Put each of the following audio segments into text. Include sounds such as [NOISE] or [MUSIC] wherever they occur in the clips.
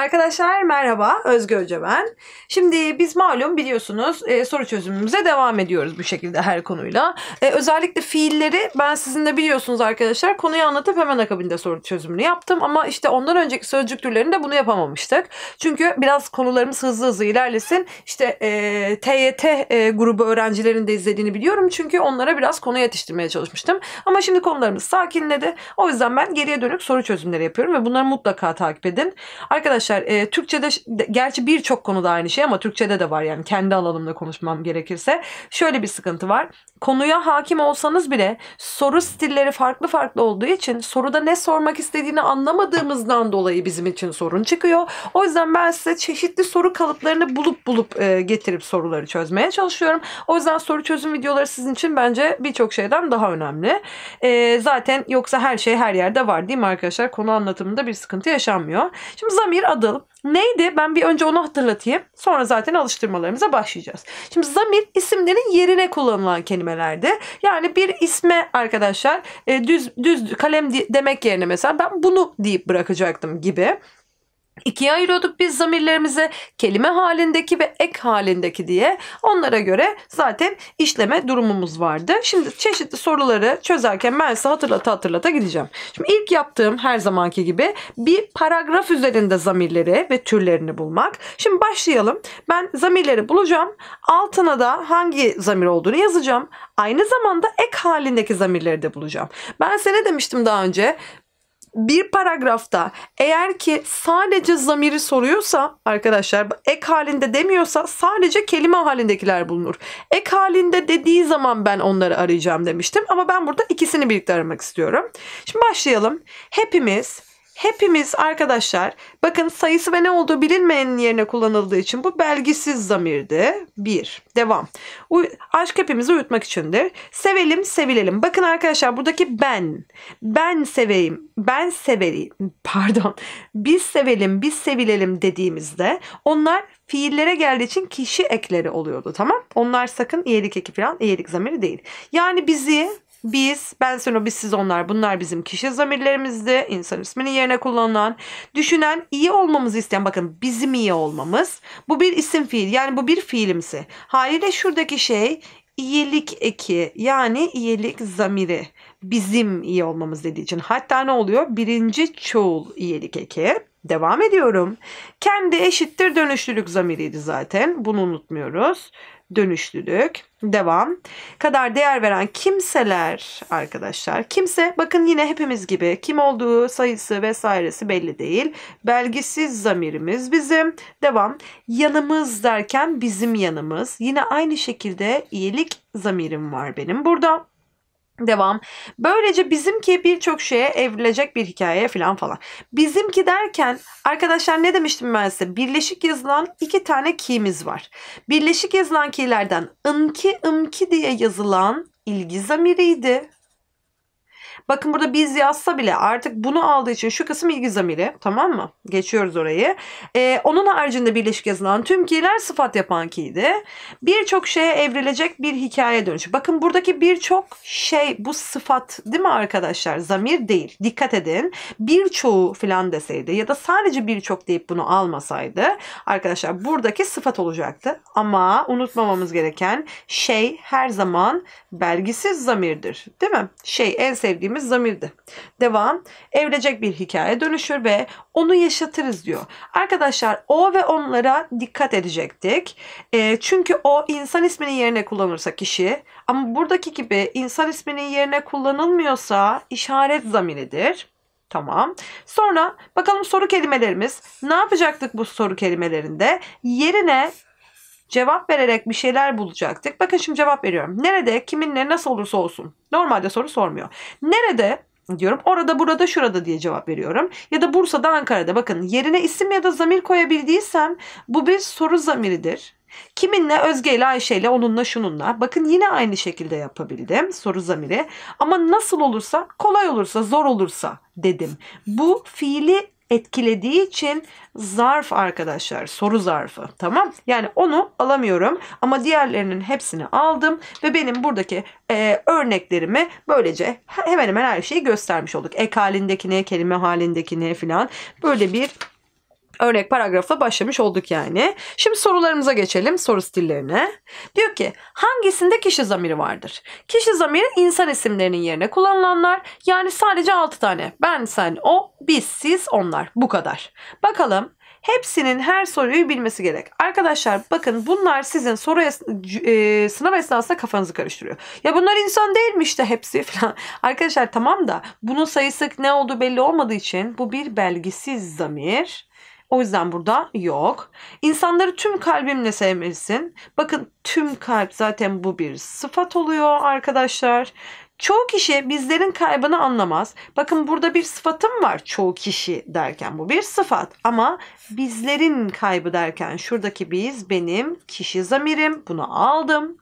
Arkadaşlar merhaba Özge Hoca ben. Şimdi biz malum biliyorsunuz e, soru çözümümüze devam ediyoruz bu şekilde her konuyla. E, özellikle fiilleri ben sizin de biliyorsunuz arkadaşlar konuyu anlatıp hemen akabinde soru çözümünü yaptım. Ama işte ondan önceki sözcük türlerinde bunu yapamamıştık. Çünkü biraz konularımız hızlı hızlı ilerlesin. İşte e, TYT e, grubu öğrencilerin de izlediğini biliyorum. Çünkü onlara biraz konu yetiştirmeye çalışmıştım. Ama şimdi konularımız sakinledi. O yüzden ben geriye dönük soru çözümleri yapıyorum ve bunları mutlaka takip edin. Arkadaşlar arkadaşlar e, Türkçe'de gerçi birçok konuda aynı şey ama Türkçe'de de var yani kendi alanımda konuşmam gerekirse. Şöyle bir sıkıntı var. Konuya hakim olsanız bile soru stilleri farklı farklı olduğu için soruda ne sormak istediğini anlamadığımızdan dolayı bizim için sorun çıkıyor. O yüzden ben size çeşitli soru kalıplarını bulup bulup e, getirip soruları çözmeye çalışıyorum. O yüzden soru çözüm videoları sizin için bence birçok şeyden daha önemli. E, zaten yoksa her şey her yerde var değil mi arkadaşlar? Konu anlatımında bir sıkıntı yaşanmıyor. Şimdi zamir adı adıl neydi? Ben bir önce onu hatırlatayım. Sonra zaten alıştırmalarımıza başlayacağız. Şimdi zamir isimlerin yerine kullanılan kelimelerdi. Yani bir isme arkadaşlar e, düz düz kalem demek yerine mesela ben bunu deyip bırakacaktım gibi ikiye ayırıyorduk biz zamirlerimizi kelime halindeki ve ek halindeki diye. Onlara göre zaten işleme durumumuz vardı. Şimdi çeşitli soruları çözerken ben size hatırlata hatırlata gideceğim. Şimdi ilk yaptığım her zamanki gibi bir paragraf üzerinde zamirleri ve türlerini bulmak. Şimdi başlayalım. Ben zamirleri bulacağım. Altına da hangi zamir olduğunu yazacağım. Aynı zamanda ek halindeki zamirleri de bulacağım. Ben size demiştim daha önce? bir paragrafta eğer ki sadece zamiri soruyorsa arkadaşlar ek halinde demiyorsa sadece kelime halindekiler bulunur. Ek halinde dediği zaman ben onları arayacağım demiştim ama ben burada ikisini birlikte aramak istiyorum. Şimdi başlayalım. Hepimiz Hepimiz arkadaşlar bakın sayısı ve ne olduğu bilinmeyenin yerine kullanıldığı için bu belgisiz zamirdi. Bir. Devam. U aşk hepimizi uyutmak içindir. Sevelim, sevilelim. Bakın arkadaşlar buradaki ben. Ben seveyim. Ben severim. Pardon. Biz sevelim, biz sevilelim dediğimizde onlar fiillere geldiği için kişi ekleri oluyordu tamam. Onlar sakın iyilik eki falan iyilik zamiri değil. Yani bizi biz, ben, sen, o, biz, siz, onlar, bunlar bizim kişi zamirlerimizdi. İnsan isminin yerine kullanılan. Düşünen, iyi olmamızı isteyen. Bakın bizim iyi olmamız. Bu bir isim fiil. Yani bu bir fiilimsi. Haliyle şuradaki şey iyilik eki yani iyilik zamiri bizim iyi olmamız dediği için. Hatta ne oluyor? Birinci çoğul iyilik eki. Devam ediyorum. Kendi eşittir dönüşlülük zamiriydi zaten. Bunu unutmuyoruz dönüşlülük. Devam. Kadar değer veren kimseler arkadaşlar. Kimse bakın yine hepimiz gibi kim olduğu sayısı vesairesi belli değil. Belgisiz zamirimiz bizim. Devam. Yanımız derken bizim yanımız. Yine aynı şekilde iyilik zamirim var benim burada. Devam. Böylece bizimki birçok şeye evrilecek bir hikayeye falan falan. Bizimki derken arkadaşlar ne demiştim ben size? Birleşik yazılan iki tane ki'miz var. Birleşik yazılan ki'lerden ınki ımki diye yazılan ilgi zamiriydi. Bakın burada biz yazsa bile artık bunu aldığı için şu kısım ilgi zamiri tamam mı? Geçiyoruz orayı. Ee, onun haricinde birleşik yazılan tüm ki'ler sıfat yapan ki'ydi. Birçok şeye evrilecek bir hikaye dönüşü. Bakın buradaki birçok şey bu sıfat değil mi arkadaşlar? Zamir değil. Dikkat edin. Birçoğu filan deseydi ya da sadece birçok deyip bunu almasaydı arkadaşlar buradaki sıfat olacaktı. Ama unutmamamız gereken şey her zaman belgisiz zamirdir. Değil mi? Şey en sevdiğim dediğimiz zamirdi. Devam. Evlecek bir hikaye dönüşür ve onu yaşatırız diyor. Arkadaşlar o ve onlara dikkat edecektik. E, çünkü o insan isminin yerine kullanırsa kişi ama buradaki gibi insan isminin yerine kullanılmıyorsa işaret zamiridir. Tamam. Sonra bakalım soru kelimelerimiz. Ne yapacaktık bu soru kelimelerinde? Yerine cevap vererek bir şeyler bulacaktık. Bakın şimdi cevap veriyorum. Nerede, kiminle, nasıl olursa olsun. Normalde soru sormuyor. Nerede diyorum. Orada, burada, şurada diye cevap veriyorum. Ya da Bursa'da, Ankara'da. Bakın yerine isim ya da zamir koyabildiysem bu bir soru zamiridir. Kiminle? Özge ile Ayşe ile onunla şununla. Bakın yine aynı şekilde yapabildim soru zamiri. Ama nasıl olursa kolay olursa zor olursa dedim. Bu fiili etkilediği için zarf arkadaşlar soru zarfı tamam yani onu alamıyorum ama diğerlerinin hepsini aldım ve benim buradaki e, örneklerimi böylece hemen hemen her şeyi göstermiş olduk ek halindekine kelime halindekine filan böyle bir örnek paragrafla başlamış olduk yani. Şimdi sorularımıza geçelim soru stillerine. Diyor ki hangisinde kişi zamiri vardır? Kişi zamiri insan isimlerinin yerine kullanılanlar yani sadece 6 tane. Ben, sen, o, biz, siz, onlar. Bu kadar. Bakalım Hepsinin her soruyu bilmesi gerek. Arkadaşlar bakın bunlar sizin soru es- e, sınav esnasında kafanızı karıştırıyor. Ya bunlar insan değil mi işte hepsi [LAUGHS] falan. Arkadaşlar tamam da bunun sayısı ne olduğu belli olmadığı için bu bir belgisiz zamir. O yüzden burada yok. İnsanları tüm kalbimle sevmelisin. Bakın tüm kalp zaten bu bir sıfat oluyor arkadaşlar. Çoğu kişi bizlerin kaybını anlamaz. Bakın burada bir sıfatım var çoğu kişi derken bu bir sıfat. Ama bizlerin kaybı derken şuradaki biz benim kişi zamirim bunu aldım.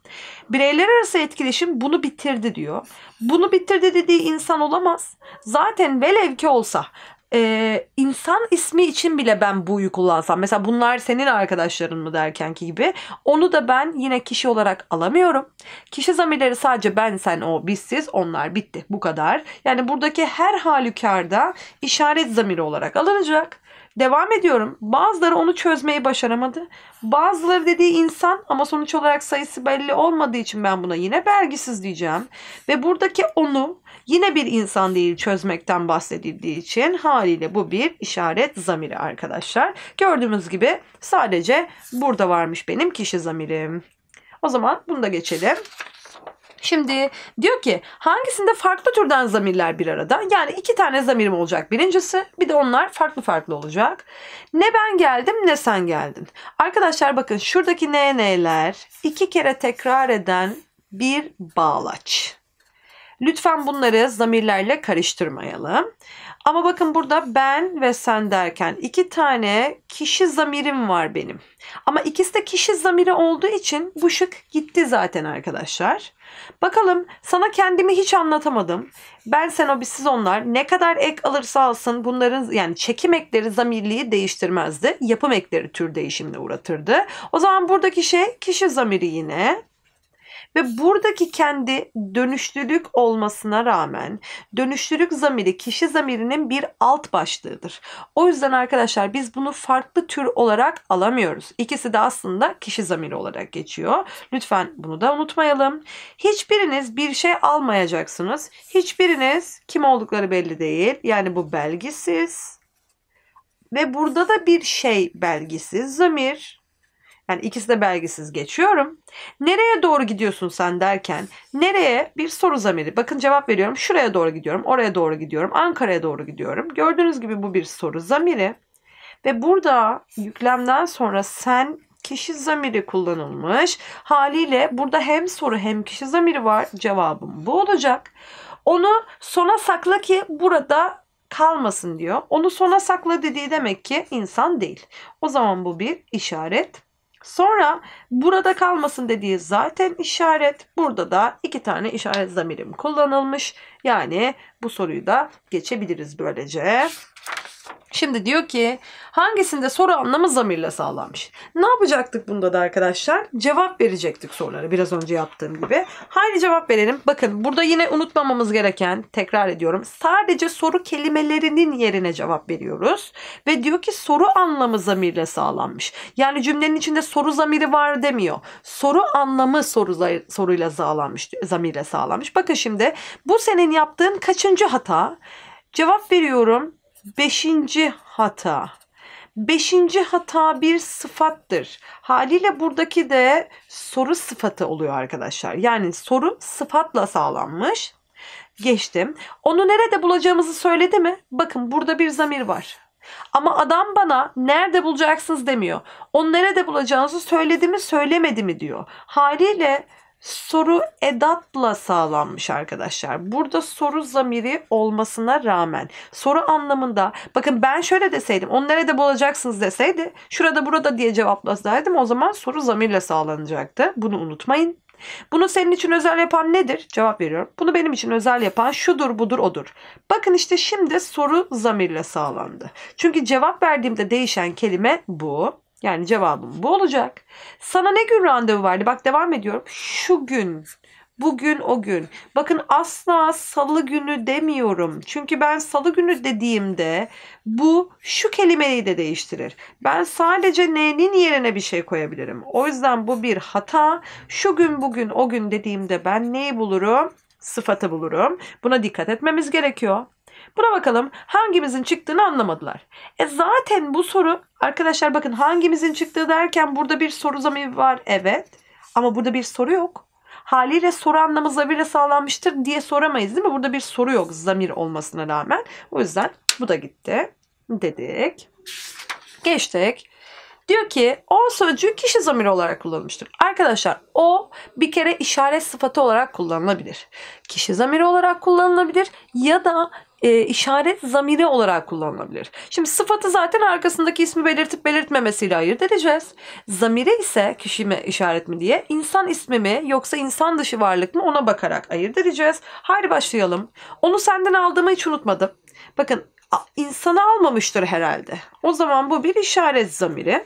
Bireyler arası etkileşim bunu bitirdi diyor. Bunu bitirdi dediği insan olamaz. Zaten velev ki olsa e, insan ismi için bile ben bu'yu kullansam mesela bunlar senin arkadaşların mı derken ki gibi onu da ben yine kişi olarak alamıyorum. Kişi zamirleri sadece ben sen o biz siz onlar bitti bu kadar. Yani buradaki her halükarda işaret zamiri olarak alınacak. Devam ediyorum. Bazıları onu çözmeyi başaramadı. Bazıları dediği insan ama sonuç olarak sayısı belli olmadığı için ben buna yine belgisiz diyeceğim. Ve buradaki onu Yine bir insan değil çözmekten bahsedildiği için haliyle bu bir işaret zamiri arkadaşlar. gördüğümüz gibi sadece burada varmış benim kişi zamirim. O zaman bunu da geçelim. Şimdi diyor ki hangisinde farklı türden zamirler bir arada? Yani iki tane zamirim olacak birincisi bir de onlar farklı farklı olacak. Ne ben geldim ne sen geldin. Arkadaşlar bakın şuradaki ne neler iki kere tekrar eden bir bağlaç. Lütfen bunları zamirlerle karıştırmayalım. Ama bakın burada ben ve sen derken iki tane kişi zamirim var benim. Ama ikisi de kişi zamiri olduğu için bu şık gitti zaten arkadaşlar. Bakalım sana kendimi hiç anlatamadım. Ben sen o biz siz onlar ne kadar ek alırsa alsın bunların yani çekim ekleri zamirliği değiştirmezdi. Yapım ekleri tür değişimine uğratırdı. O zaman buradaki şey kişi zamiri yine. Ve buradaki kendi dönüşlülük olmasına rağmen dönüşlülük zamiri kişi zamirinin bir alt başlığıdır. O yüzden arkadaşlar biz bunu farklı tür olarak alamıyoruz. İkisi de aslında kişi zamiri olarak geçiyor. Lütfen bunu da unutmayalım. Hiçbiriniz bir şey almayacaksınız. Hiçbiriniz kim oldukları belli değil. Yani bu belgisiz. Ve burada da bir şey belgisiz zamir yani ikisi de belgesiz geçiyorum. Nereye doğru gidiyorsun sen derken nereye bir soru zamiri. Bakın cevap veriyorum. Şuraya doğru gidiyorum. Oraya doğru gidiyorum. Ankara'ya doğru gidiyorum. Gördüğünüz gibi bu bir soru zamiri. Ve burada yüklemden sonra sen kişi zamiri kullanılmış. Haliyle burada hem soru hem kişi zamiri var. Cevabım bu olacak. Onu sona sakla ki burada kalmasın diyor. Onu sona sakla dediği demek ki insan değil. O zaman bu bir işaret Sonra burada kalmasın dediği zaten işaret. Burada da iki tane işaret zamirim kullanılmış. Yani bu soruyu da geçebiliriz böylece. Şimdi diyor ki hangisinde soru anlamı zamirle sağlanmış? Ne yapacaktık bunda da arkadaşlar? Cevap verecektik soruları. biraz önce yaptığım gibi. Haydi cevap verelim. Bakın burada yine unutmamamız gereken tekrar ediyorum. Sadece soru kelimelerinin yerine cevap veriyoruz. Ve diyor ki soru anlamı zamirle sağlanmış. Yani cümlenin içinde soru zamiri var demiyor. Soru anlamı soru soruyla sağlanmış, zamirle sağlanmış. Bakın şimdi bu senin yaptığın kaçıncı hata? Cevap veriyorum Beşinci hata. Beşinci hata bir sıfattır. Haliyle buradaki de soru sıfatı oluyor arkadaşlar. Yani soru sıfatla sağlanmış. Geçtim. Onu nerede bulacağımızı söyledi mi? Bakın burada bir zamir var. Ama adam bana nerede bulacaksınız demiyor. Onu nerede bulacağınızı söyledi mi söylemedi mi diyor. Haliyle soru edatla sağlanmış arkadaşlar. Burada soru zamiri olmasına rağmen soru anlamında bakın ben şöyle deseydim onu nerede bulacaksınız deseydi şurada burada diye cevaplasaydım o zaman soru zamirle sağlanacaktı. Bunu unutmayın. Bunu senin için özel yapan nedir? Cevap veriyorum. Bunu benim için özel yapan şudur budur odur. Bakın işte şimdi soru zamirle sağlandı. Çünkü cevap verdiğimde değişen kelime bu. Yani cevabım bu olacak. Sana ne gün randevu verdi? Bak devam ediyorum. Şu gün. Bugün o gün. Bakın asla salı günü demiyorum. Çünkü ben salı günü dediğimde bu şu kelimeyi de değiştirir. Ben sadece ne'nin yerine bir şey koyabilirim. O yüzden bu bir hata. Şu gün bugün o gün dediğimde ben neyi bulurum? Sıfatı bulurum. Buna dikkat etmemiz gerekiyor. Buna bakalım hangimizin çıktığını anlamadılar. E zaten bu soru arkadaşlar bakın hangimizin çıktığı derken burada bir soru zamiri var evet. Ama burada bir soru yok. Haliyle soru anlamı zamirle sağlanmıştır diye soramayız değil mi? Burada bir soru yok zamir olmasına rağmen. O yüzden bu da gitti dedik. Geçtik. Diyor ki o sözcüğü kişi zamiri olarak kullanılmıştır. Arkadaşlar o bir kere işaret sıfatı olarak kullanılabilir. Kişi zamiri olarak kullanılabilir ya da e, işaret zamiri olarak kullanılabilir. Şimdi sıfatı zaten arkasındaki ismi belirtip belirtmemesiyle ayırt edeceğiz. Zamire ise kişi mi işaret mi diye insan ismi mi yoksa insan dışı varlık mı ona bakarak ayırt edeceğiz. Haydi başlayalım. Onu senden aldığımı hiç unutmadım. Bakın insanı almamıştır herhalde. O zaman bu bir işaret zamiri.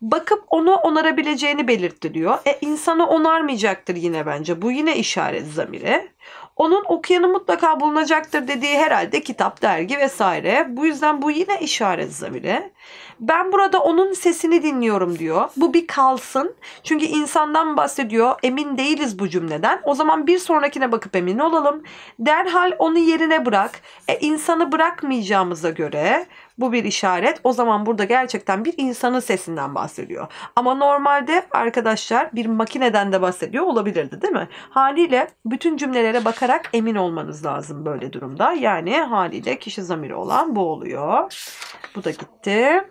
Bakıp onu onarabileceğini belirtti diyor. E insanı onarmayacaktır yine bence. Bu yine işaret zamiri. Onun okuyanı mutlaka bulunacaktır dediği herhalde kitap, dergi vesaire. Bu yüzden bu yine işaret zamiri. Ben burada onun sesini dinliyorum diyor. Bu bir kalsın. Çünkü insandan bahsediyor. Emin değiliz bu cümleden. O zaman bir sonrakine bakıp emin olalım. Derhal onu yerine bırak. E, insanı bırakmayacağımıza göre bu bir işaret. O zaman burada gerçekten bir insanın sesinden bahsediyor. Ama normalde arkadaşlar bir makineden de bahsediyor olabilirdi değil mi? Haliyle bütün cümlelere bakarak emin olmanız lazım böyle durumda. Yani haliyle kişi zamiri olan bu oluyor. Bu da gitti.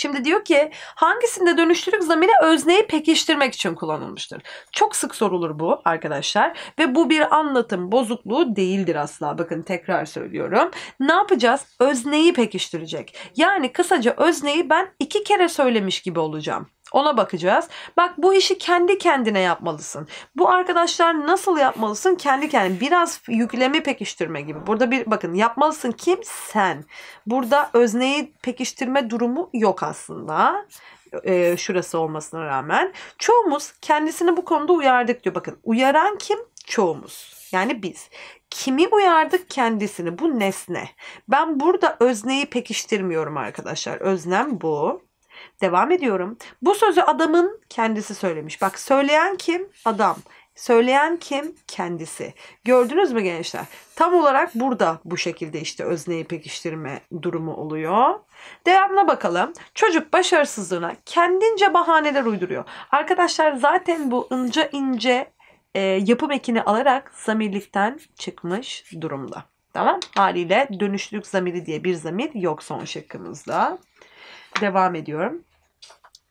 Şimdi diyor ki hangisinde dönüştürüm zamiri özneyi pekiştirmek için kullanılmıştır? Çok sık sorulur bu arkadaşlar ve bu bir anlatım bozukluğu değildir asla. Bakın tekrar söylüyorum. Ne yapacağız? Özneyi pekiştirecek. Yani kısaca özneyi ben iki kere söylemiş gibi olacağım. Ona bakacağız. Bak bu işi kendi kendine yapmalısın. Bu arkadaşlar nasıl yapmalısın? Kendi kendine. Biraz yüklemi pekiştirme gibi. Burada bir bakın yapmalısın kim? Sen. Burada özneyi pekiştirme durumu yok aslında e, şurası olmasına rağmen. Çoğumuz kendisini bu konuda uyardık diyor. Bakın uyaran kim? Çoğumuz. Yani biz. Kimi uyardık kendisini? Bu nesne. Ben burada özneyi pekiştirmiyorum arkadaşlar. Öznem bu. Devam ediyorum. Bu sözü adamın kendisi söylemiş. Bak söyleyen kim? Adam. Söyleyen kim? Kendisi. Gördünüz mü gençler? Tam olarak burada bu şekilde işte özneyi pekiştirme durumu oluyor. Devamına bakalım. Çocuk başarısızlığına kendince bahaneler uyduruyor. Arkadaşlar zaten bu ince ince e, yapım ekini alarak zamirlikten çıkmış durumda. Tamam haliyle dönüşlük zamiri diye bir zamir yok son şıkkımızda devam ediyorum.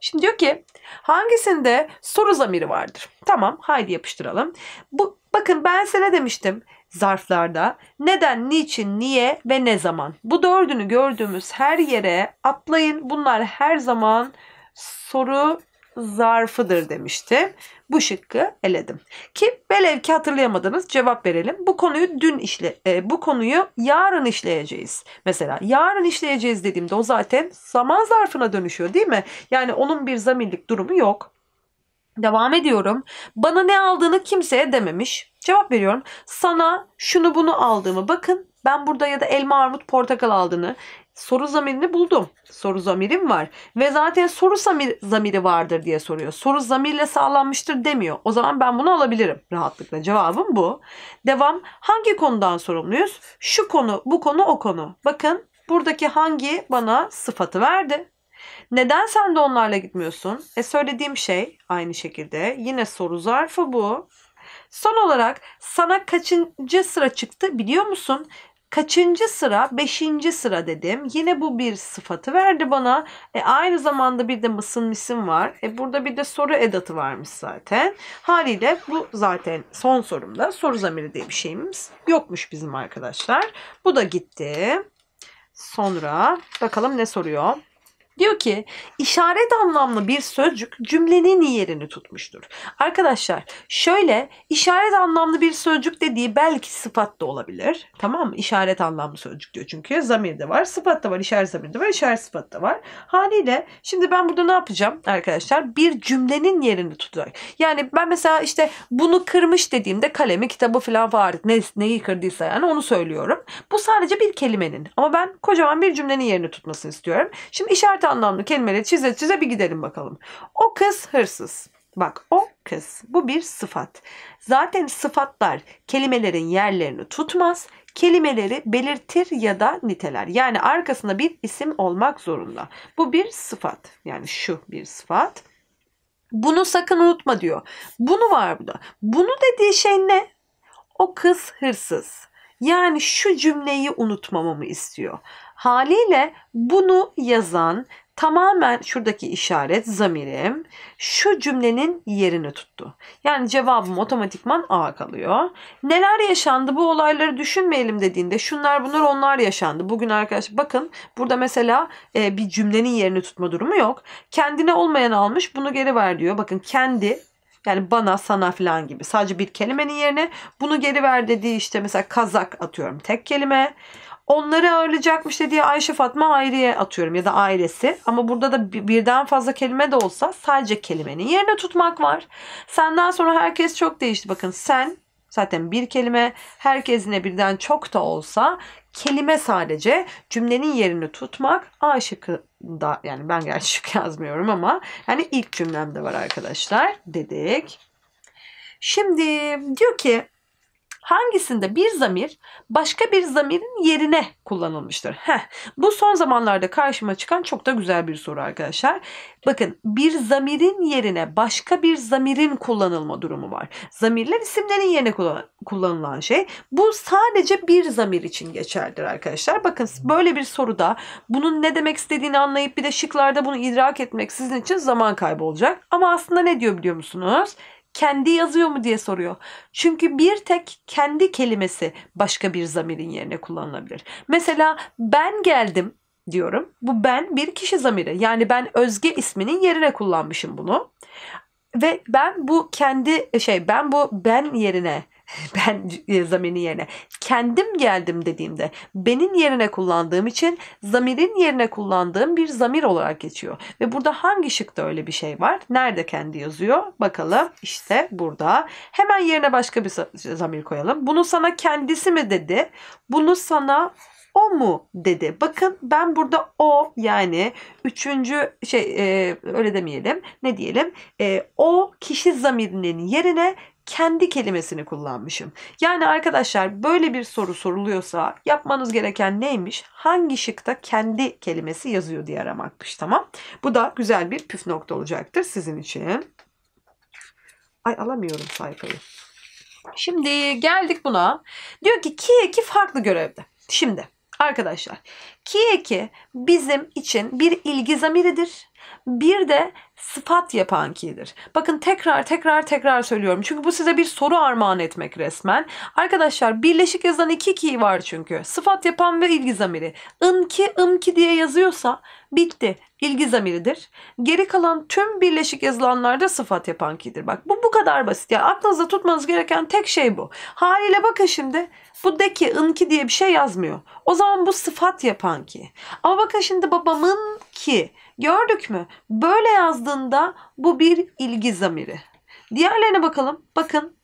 Şimdi diyor ki hangisinde soru zamiri vardır? Tamam haydi yapıştıralım. Bu, bakın ben size ne demiştim zarflarda? Neden, niçin, niye ve ne zaman? Bu dördünü gördüğümüz her yere atlayın. Bunlar her zaman soru zarfıdır demiştim. Bu şıkkı eledim. Ki velev ki hatırlayamadınız cevap verelim. Bu konuyu dün işle e, bu konuyu yarın işleyeceğiz. Mesela yarın işleyeceğiz dediğimde o zaten zaman zarfına dönüşüyor değil mi? Yani onun bir zamirlik durumu yok. Devam ediyorum. Bana ne aldığını kimseye dememiş. Cevap veriyorum. Sana şunu bunu aldığımı bakın ben burada ya da elma, armut, portakal aldığını soru zamirini buldum. Soru zamirim var. Ve zaten soru zamir, zamiri vardır diye soruyor. Soru zamirle sağlanmıştır demiyor. O zaman ben bunu alabilirim rahatlıkla. Cevabım bu. Devam. Hangi konudan sorumluyuz? Şu konu, bu konu, o konu. Bakın buradaki hangi bana sıfatı verdi. Neden sen de onlarla gitmiyorsun? E söylediğim şey aynı şekilde. Yine soru zarfı bu. Son olarak sana kaçıncı sıra çıktı biliyor musun? Kaçıncı sıra? Beşinci sıra dedim. Yine bu bir sıfatı verdi bana. E, aynı zamanda bir de mısın misin var. E, burada bir de soru edatı varmış zaten. Haliyle bu zaten son sorumda. Soru zamiri diye bir şeyimiz yokmuş bizim arkadaşlar. Bu da gitti. Sonra bakalım ne soruyor. Diyor ki işaret anlamlı bir sözcük cümlenin yerini tutmuştur. Arkadaşlar şöyle işaret anlamlı bir sözcük dediği belki sıfat da olabilir. Tamam mı? İşaret anlamlı sözcük diyor çünkü zamir de var, sıfat da var, işaret zamir de var, işaret sıfat da var. Haliyle şimdi ben burada ne yapacağım arkadaşlar? Bir cümlenin yerini tutacak. Yani ben mesela işte bunu kırmış dediğimde kalemi, kitabı falan var. Ne, neyi kırdıysa yani onu söylüyorum. Bu sadece bir kelimenin ama ben kocaman bir cümlenin yerini tutmasını istiyorum. Şimdi işaret anlamlı kelimeleri çize çize bir gidelim bakalım. O kız hırsız. Bak o kız bu bir sıfat. Zaten sıfatlar kelimelerin yerlerini tutmaz. Kelimeleri belirtir ya da niteler. Yani arkasında bir isim olmak zorunda. Bu bir sıfat. Yani şu bir sıfat. Bunu sakın unutma diyor. Bunu var burada. Bunu dediği şey ne? O kız hırsız. Yani şu cümleyi unutmamamı istiyor. Haliyle bunu yazan tamamen şuradaki işaret zamirim şu cümlenin yerini tuttu. Yani cevabım otomatikman A kalıyor. Neler yaşandı bu olayları düşünmeyelim dediğinde şunlar bunlar onlar yaşandı. Bugün arkadaşlar bakın burada mesela e, bir cümlenin yerini tutma durumu yok. Kendine olmayan almış bunu geri ver diyor. Bakın kendi yani bana, sana filan gibi. Sadece bir kelimenin yerine bunu geri ver dediği işte mesela kazak atıyorum tek kelime. Onları ağırlayacakmış dediği Ayşe Fatma Hayriye atıyorum ya da ailesi. Ama burada da birden fazla kelime de olsa sadece kelimenin yerine tutmak var. Senden sonra herkes çok değişti. Bakın sen zaten bir kelime herkesine birden çok da olsa kelime sadece cümlenin yerini tutmak A şıkkı da yani ben gerçek [LAUGHS] yazmıyorum ama yani ilk cümlemde var arkadaşlar dedik. Şimdi diyor ki hangisinde bir zamir başka bir zamirin yerine kullanılmıştır? Heh, bu son zamanlarda karşıma çıkan çok da güzel bir soru arkadaşlar. Bakın bir zamirin yerine başka bir zamirin kullanılma durumu var. Zamirler isimlerin yerine kullanılan şey. Bu sadece bir zamir için geçerlidir arkadaşlar. Bakın böyle bir soruda bunun ne demek istediğini anlayıp bir de şıklarda bunu idrak etmek sizin için zaman kaybı olacak. Ama aslında ne diyor biliyor musunuz? kendi yazıyor mu diye soruyor. Çünkü bir tek kendi kelimesi başka bir zamirin yerine kullanılabilir. Mesela ben geldim diyorum. Bu ben bir kişi zamiri. Yani ben Özge isminin yerine kullanmışım bunu. Ve ben bu kendi şey ben bu ben yerine [LAUGHS] ben e, zamirin yerine kendim geldim dediğimde benim yerine kullandığım için zamirin yerine kullandığım bir zamir olarak geçiyor. Ve burada hangi şıkta öyle bir şey var? Nerede kendi yazıyor? Bakalım işte burada. Hemen yerine başka bir zamir koyalım. Bunu sana kendisi mi dedi? Bunu sana o mu dedi. Bakın ben burada o yani üçüncü şey e, öyle demeyelim ne diyelim e, o kişi zamirinin yerine kendi kelimesini kullanmışım. Yani arkadaşlar böyle bir soru soruluyorsa yapmanız gereken neymiş? Hangi şıkta kendi kelimesi yazıyor diye aramakmış tamam. Bu da güzel bir püf nokta olacaktır sizin için. Ay alamıyorum sayfayı. Şimdi geldik buna. Diyor ki ki eki farklı görevde. Şimdi arkadaşlar ki eki bizim için bir ilgi zamiridir. Bir de sıfat yapan ki'dir. Bakın tekrar tekrar tekrar söylüyorum. Çünkü bu size bir soru armağan etmek resmen. Arkadaşlar birleşik yazan iki ki var çünkü. Sıfat yapan ve ilgi zamiri. Inki ımki diye yazıyorsa bitti. İlgi zamiridir. Geri kalan tüm birleşik yazılanlarda sıfat yapan ki'dir. Bak bu bu kadar basit. Yani aklınızda tutmanız gereken tek şey bu. Haliyle bakın şimdi bu de ki ınki diye bir şey yazmıyor. O zaman bu sıfat yapan ki. Ama bakın şimdi babamın ki gördük mü? Böyle yazdı yazıldığında bu bir ilgi zamiri. Diğerlerine bakalım. Bakın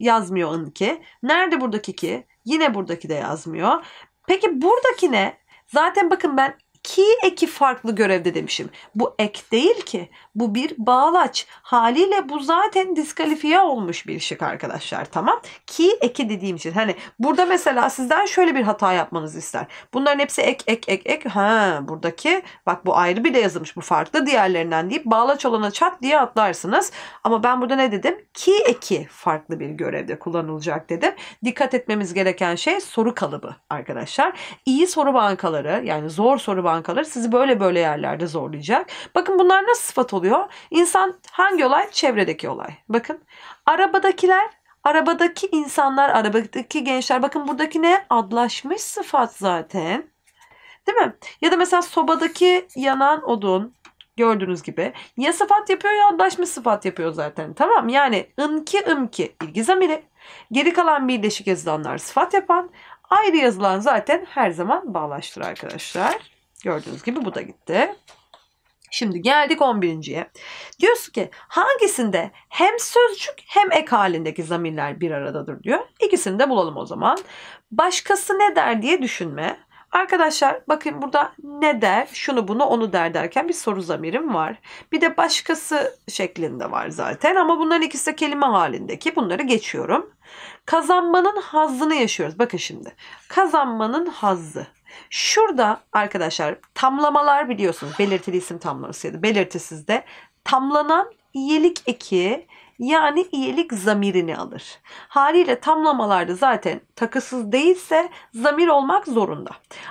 yazmıyor ınki. Nerede buradaki ki? Yine buradaki de yazmıyor. Peki buradaki ne? Zaten bakın ben iki eki farklı görevde demişim. Bu ek değil ki. Bu bir bağlaç. Haliyle bu zaten diskalifiye olmuş bir şık arkadaşlar. Tamam. Ki eki dediğim için. Hani burada mesela sizden şöyle bir hata yapmanızı ister. Bunların hepsi ek ek ek ek. Ha buradaki bak bu ayrı bir de yazılmış. Bu farklı diğerlerinden deyip bağlaç olana çat diye atlarsınız. Ama ben burada ne dedim? Ki eki farklı bir görevde kullanılacak dedim. Dikkat etmemiz gereken şey soru kalıbı arkadaşlar. İyi soru bankaları yani zor soru bankaları bankaları sizi böyle böyle yerlerde zorlayacak. Bakın bunlar nasıl sıfat oluyor? İnsan hangi olay? Çevredeki olay. Bakın arabadakiler Arabadaki insanlar, arabadaki gençler bakın buradaki ne? Adlaşmış sıfat zaten. Değil mi? Ya da mesela sobadaki yanan odun gördüğünüz gibi ya sıfat yapıyor ya adlaşmış sıfat yapıyor zaten. Tamam yani ımki ımki ilgi zamiri. Geri kalan birleşik yazılanlar sıfat yapan. Ayrı yazılan zaten her zaman bağlaştır arkadaşlar. Gördüğünüz gibi bu da gitti. Şimdi geldik 11.ye. Diyorsun ki hangisinde hem sözcük hem ek halindeki zamirler bir aradadır diyor. İkisini de bulalım o zaman. Başkası ne der diye düşünme. Arkadaşlar bakın burada ne der, şunu bunu onu der derken bir soru zamirim var. Bir de başkası şeklinde var zaten ama bunların ikisi de kelime halindeki. Bunları geçiyorum. Kazanmanın hazzını yaşıyoruz. Bakın şimdi. Kazanmanın hazzı. Şurada arkadaşlar tamlamalar biliyorsunuz. Belirtili isim tamlaması ya da belirtisiz de tamlanan iyelik eki yani iyilik zamirini alır. Haliyle tamlamalarda zaten takısız değilse zamir olmak zorunda.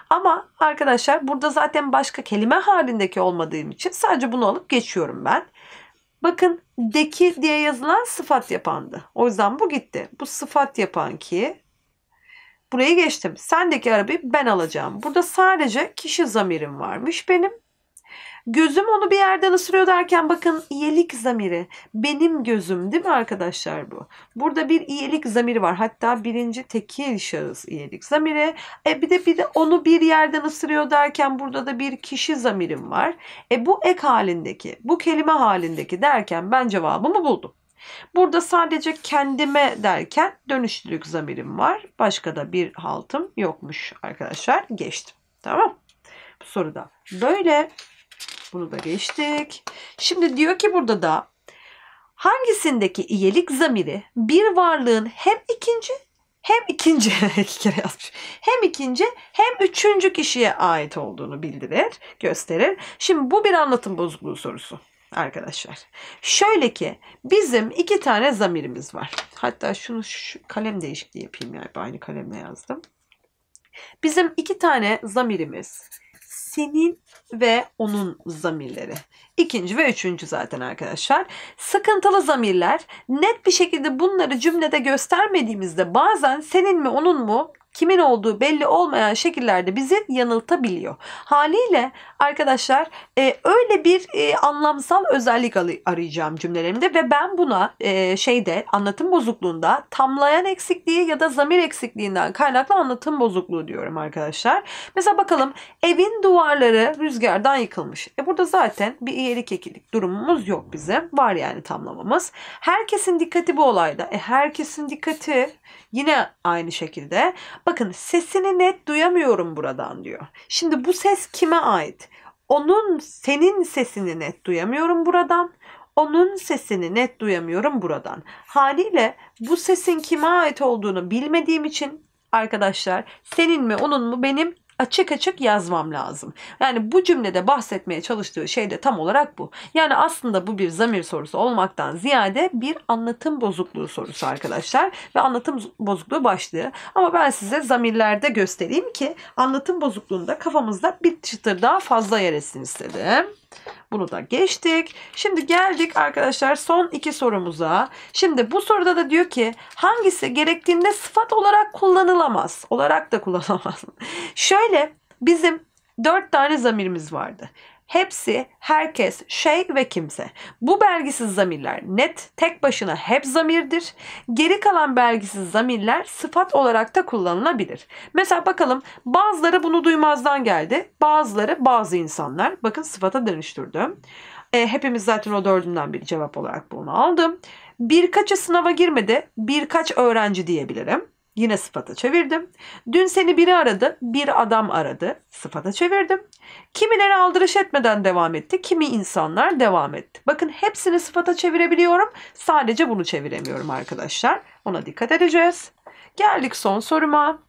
Ama arkadaşlar burada zaten başka kelime halindeki olmadığım için sadece bunu alıp geçiyorum ben. Bakın deki diye yazılan sıfat yapandı. O yüzden bu gitti. Bu sıfat yapan ki Burayı geçtim. Sendeki arabayı ben alacağım. Burada sadece kişi zamirim varmış benim. Gözüm onu bir yerden ısırıyor derken bakın iyilik zamiri. Benim gözüm değil mi arkadaşlar bu? Burada bir iyilik zamiri var. Hatta birinci tekil şahıs iyilik zamiri. E bir de bir de onu bir yerden ısırıyor derken burada da bir kişi zamirim var. E bu ek halindeki, bu kelime halindeki derken ben cevabımı buldum. Burada sadece kendime derken dönüşlülük zamirim var. Başka da bir haltım yokmuş arkadaşlar. Geçtim. Tamam. Bu soruda böyle. Bunu da geçtik. Şimdi diyor ki burada da hangisindeki iyilik zamiri bir varlığın hem ikinci hem ikinci [LAUGHS] iki kere yazmış. Hem ikinci hem üçüncü kişiye ait olduğunu bildirir, gösterir. Şimdi bu bir anlatım bozukluğu sorusu arkadaşlar. Şöyle ki bizim iki tane zamirimiz var. Hatta şunu şu kalem değişikliği yapayım ya, aynı kalemle yazdım. Bizim iki tane zamirimiz senin ve onun zamirleri. İkinci ve üçüncü zaten arkadaşlar. Sıkıntılı zamirler net bir şekilde bunları cümlede göstermediğimizde bazen senin mi onun mu kimin olduğu belli olmayan şekillerde bizi yanıltabiliyor. Haliyle arkadaşlar e, öyle bir e, anlamsal özellik arayacağım cümlelerimde ve ben buna e, şeyde anlatım bozukluğunda tamlayan eksikliği ya da zamir eksikliğinden kaynaklı anlatım bozukluğu diyorum arkadaşlar. Mesela bakalım evin duvarları rüzgardan yıkılmış. E burada zaten bir iyilik ekilik durumumuz yok bize. Var yani tamlamamız. Herkesin dikkati bu olayda. E herkesin dikkati Yine aynı şekilde bakın sesini net duyamıyorum buradan diyor. Şimdi bu ses kime ait? Onun senin sesini net duyamıyorum buradan. Onun sesini net duyamıyorum buradan. Haliyle bu sesin kime ait olduğunu bilmediğim için arkadaşlar senin mi onun mu benim açık açık yazmam lazım. Yani bu cümlede bahsetmeye çalıştığı şey de tam olarak bu. Yani aslında bu bir zamir sorusu olmaktan ziyade bir anlatım bozukluğu sorusu arkadaşlar ve anlatım bozukluğu başlığı. Ama ben size zamirlerde göstereyim ki anlatım bozukluğunda kafamızda bir çıtır daha fazla yer etsin istedim. Bunu da geçtik. Şimdi geldik arkadaşlar son iki sorumuza. Şimdi bu soruda da diyor ki hangisi gerektiğinde sıfat olarak kullanılamaz. Olarak da kullanılamaz. [LAUGHS] Şöyle bizim dört tane zamirimiz vardı. Hepsi, herkes, şey ve kimse. Bu belgisiz zamirler net, tek başına hep zamirdir. Geri kalan belgisiz zamirler sıfat olarak da kullanılabilir. Mesela bakalım bazıları bunu duymazdan geldi. Bazıları bazı insanlar. Bakın sıfata dönüştürdüm. E, hepimiz zaten o dördünden bir cevap olarak bunu aldım. Birkaçı sınava girmedi. Birkaç öğrenci diyebilirim. Yine sıfata çevirdim. Dün seni biri aradı, bir adam aradı. Sıfata çevirdim. Kimileri aldırış etmeden devam etti, kimi insanlar devam etti. Bakın hepsini sıfata çevirebiliyorum. Sadece bunu çeviremiyorum arkadaşlar. Ona dikkat edeceğiz. Geldik son soruma.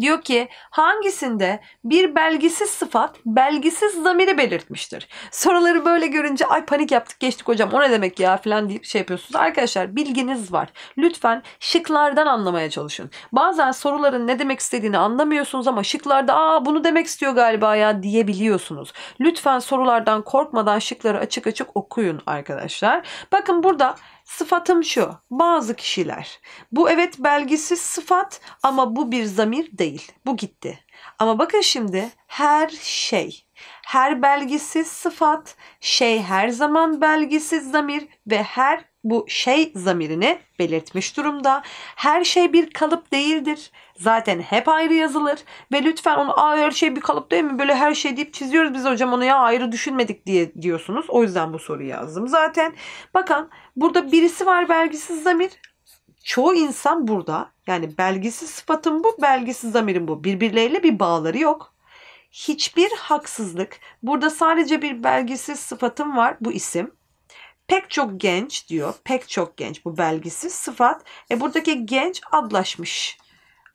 Diyor ki hangisinde bir belgisiz sıfat belgisiz zamiri belirtmiştir? Soruları böyle görünce ay panik yaptık geçtik hocam o ne demek ya falan deyip şey yapıyorsunuz. Arkadaşlar bilginiz var. Lütfen şıklardan anlamaya çalışın. Bazen soruların ne demek istediğini anlamıyorsunuz ama şıklarda aa bunu demek istiyor galiba ya diyebiliyorsunuz. Lütfen sorulardan korkmadan şıkları açık açık okuyun arkadaşlar. Bakın burada Sıfatım şu. Bazı kişiler. Bu evet belgisiz sıfat ama bu bir zamir değil. Bu gitti. Ama bakın şimdi her şey her belgisiz sıfat, şey her zaman belgisiz zamir ve her bu şey zamirini belirtmiş durumda. Her şey bir kalıp değildir. Zaten hep ayrı yazılır ve lütfen onu Aa, her şey bir kalıp değil mi? Böyle her şey deyip çiziyoruz biz hocam onu ya ayrı düşünmedik diye diyorsunuz. O yüzden bu soruyu yazdım. Zaten bakın burada birisi var belgisiz zamir. Çoğu insan burada yani belgisiz sıfatın bu, belgisiz zamirin bu. Birbirleriyle bir bağları yok hiçbir haksızlık. Burada sadece bir belgisiz sıfatım var bu isim. Pek çok genç diyor. Pek çok genç bu belgisiz sıfat. E buradaki genç adlaşmış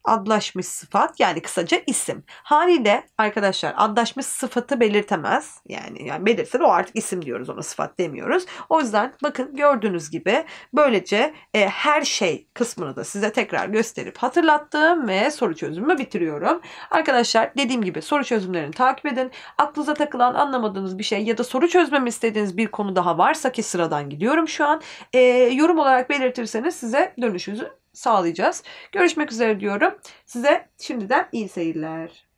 adlaşmış sıfat yani kısaca isim. Haliyle arkadaşlar adlaşmış sıfatı belirtemez. Yani, yani belirse de o artık isim diyoruz ona sıfat demiyoruz. O yüzden bakın gördüğünüz gibi böylece e, her şey kısmını da size tekrar gösterip hatırlattım ve soru çözümü bitiriyorum. Arkadaşlar dediğim gibi soru çözümlerini takip edin. Aklınıza takılan anlamadığınız bir şey ya da soru çözmemi istediğiniz bir konu daha varsa ki sıradan gidiyorum şu an. E, yorum olarak belirtirseniz size dönüşünüzü sağlayacağız. Görüşmek üzere diyorum. Size şimdiden iyi seyirler.